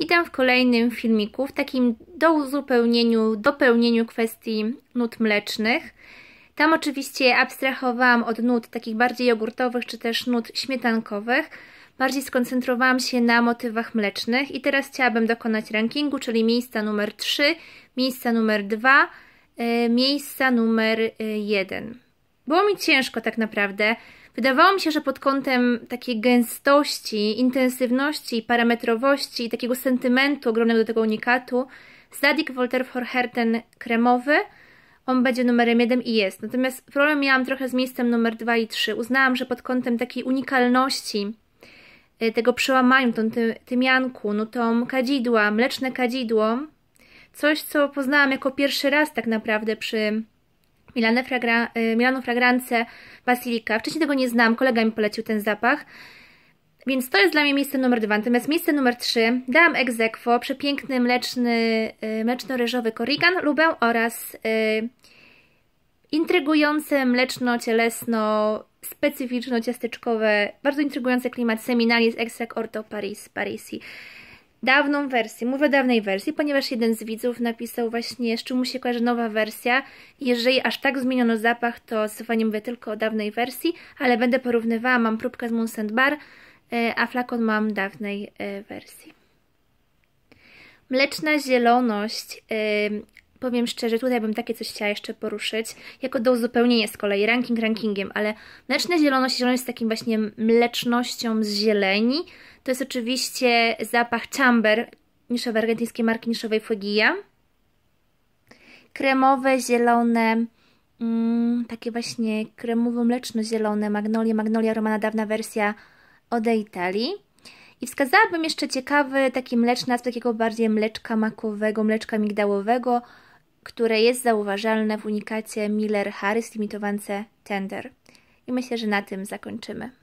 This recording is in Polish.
Witam w kolejnym filmiku, w takim do uzupełnieniu, dopełnieniu kwestii nut mlecznych. Tam oczywiście abstrahowałam od nut takich bardziej jogurtowych, czy też nut śmietankowych. Bardziej skoncentrowałam się na motywach mlecznych i teraz chciałabym dokonać rankingu, czyli miejsca numer 3, miejsca numer 2, y, miejsca numer 1. Y, było mi ciężko tak naprawdę. Wydawało mi się, że pod kątem takiej gęstości, intensywności, parametrowości i takiego sentymentu ogromnego do tego unikatu, Zadig Voltaire ten kremowy, on będzie numerem 1 i jest. Natomiast problem miałam trochę z miejscem numer 2 i 3. Uznałam, że pod kątem takiej unikalności, y, tego przełamania, tą ty tymianku, no tą kadzidła, mleczne kadzidło, coś co poznałam jako pierwszy raz tak naprawdę przy Milano, Fragra y, Milano Fragrance Basilika. Wcześniej tego nie znam, kolega mi polecił ten zapach. Więc to jest dla mnie miejsce numer dwa. Natomiast miejsce numer trzy dałam egzekwo, przepiękny mleczny, y, mleczno-ryżowy korrigan lubę oraz y, intrygujące mleczno-cielesno specyficzno-ciasteczkowe, bardzo intrygujący klimat seminali z Orto Paris, Parisi dawną wersję. Mówię dawnej wersji, ponieważ jeden z widzów napisał właśnie, z czym mu się kojarzy nowa wersja. Jeżeli aż tak zmieniono zapach, to zdecydowanie mówię tylko o dawnej wersji, ale będę porównywała, mam próbkę z Moons Bar, e, a flakon mam dawnej e, wersji. Mleczna zieloność, e, powiem szczerze, tutaj bym takie coś chciała jeszcze poruszyć, jako do uzupełnienia z kolei, ranking rankingiem, ale mleczna zieloność, zieloność z takim właśnie mlecznością z zieleni, to jest oczywiście zapach Chamber, niszowy argentyńskiej marki niszowej Fuegia. Kremowe, zielone, mm, takie właśnie kremowo-mleczno-zielone magnolie, magnolia romana, dawna wersja Ode Italii. I wskazałabym jeszcze ciekawy taki mleczny aspekt, takiego bardziej mleczka makowego, mleczka migdałowego, które jest zauważalne w unikacie Miller Harris limitowance Tender. I myślę, że na tym zakończymy.